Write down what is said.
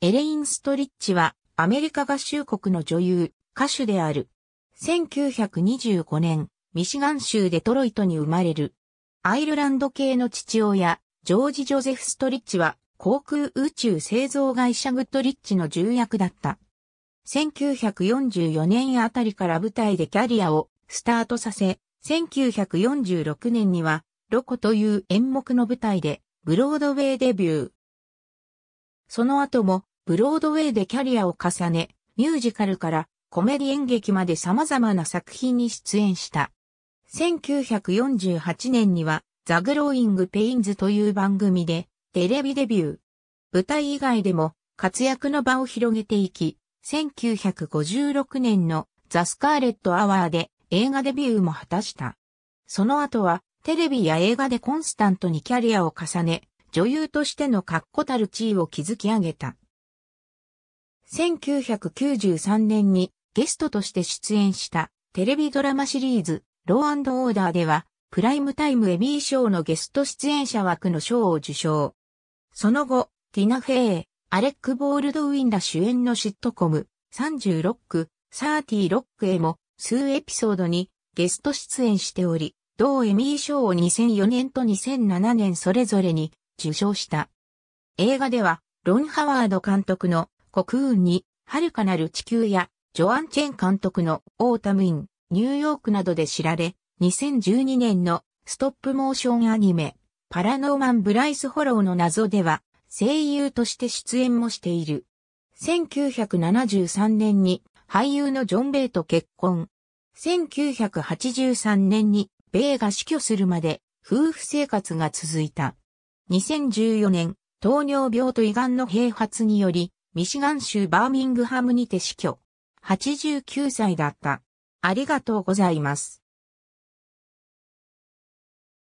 エレイン・ストリッチはアメリカ合衆国の女優、歌手である。1925年、ミシガン州デトロイトに生まれる。アイルランド系の父親、ジョージ・ジョゼフ・ストリッチは航空宇宙製造会社グッドリッチの重役だった。1944年あたりから舞台でキャリアをスタートさせ、1946年には、ロコという演目の舞台で、ブロードウェイデビュー。その後もブロードウェイでキャリアを重ね、ミュージカルからコメディ演劇まで様々な作品に出演した。1948年にはザ・グローイング・ペインズという番組でテレビデビュー。舞台以外でも活躍の場を広げていき、1956年のザ・スカーレット・アワーで映画デビューも果たした。その後はテレビや映画でコンスタントにキャリアを重ね、女優としての確固たる地位を築き上げた。1993年にゲストとして出演したテレビドラマシリーズローオーダーではプライムタイムエミー賞のゲスト出演者枠の賞を受賞。その後、ティナ・フェイ、アレック・ボールドウィンら主演のシットコム36区、36区へも数エピソードにゲスト出演しており、同エミー賞を2004年と2007年それぞれに受賞した。映画では、ロン・ハワード監督の国運に、遥かなる地球や、ジョアン・チェン監督のオータム・イン、ニューヨークなどで知られ、2012年のストップモーションアニメ、パラノーマン・ブライス・ホローの謎では、声優として出演もしている。1973年に俳優のジョン・ベイと結婚。1983年にベイが死去するまで夫婦生活が続いた。2014年、糖尿病と胃がんの併発により、ミシガン州バーミングハムにて死去。89歳だった。ありがとうございます。